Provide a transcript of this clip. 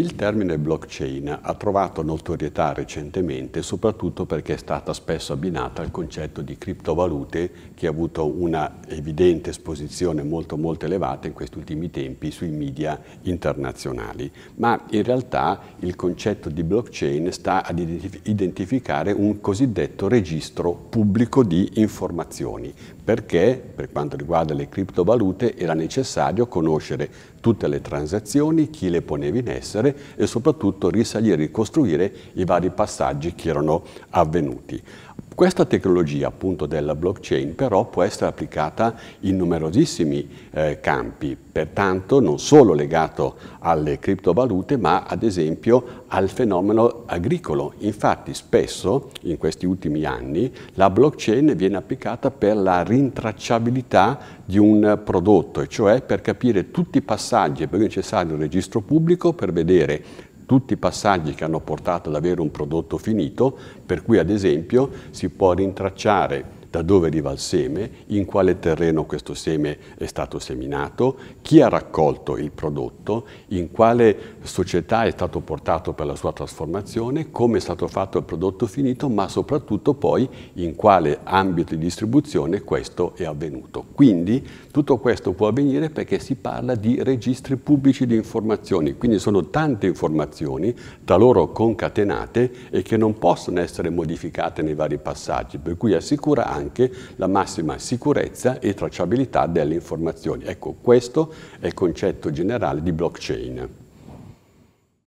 Il termine blockchain ha trovato notorietà recentemente soprattutto perché è stata spesso abbinata al concetto di criptovalute che ha avuto una evidente esposizione molto molto elevata in questi ultimi tempi sui media internazionali, ma in realtà il concetto di blockchain sta ad identificare un cosiddetto registro pubblico di informazioni, perché per quanto riguarda le criptovalute era necessario conoscere tutte le transazioni, chi le poneva in essere e soprattutto risalire e ricostruire i vari passaggi che erano avvenuti. Questa tecnologia appunto della blockchain però può essere applicata in numerosissimi eh, campi, pertanto non solo legato alle criptovalute ma ad esempio al fenomeno agricolo. Infatti spesso in questi ultimi anni la blockchain viene applicata per la rintracciabilità di un prodotto, cioè per capire tutti i passaggi e per necessario un registro pubblico per vedere tutti i passaggi che hanno portato ad avere un prodotto finito, per cui ad esempio si può rintracciare da dove arriva il seme, in quale terreno questo seme è stato seminato, chi ha raccolto il prodotto, in quale società è stato portato per la sua trasformazione, come è stato fatto il prodotto finito, ma soprattutto poi in quale ambito di distribuzione questo è avvenuto. Quindi tutto questo può avvenire perché si parla di registri pubblici di informazioni, quindi sono tante informazioni tra loro concatenate e che non possono essere modificate nei vari passaggi, per cui assicura anche anche la massima sicurezza e tracciabilità delle informazioni. Ecco, questo è il concetto generale di blockchain.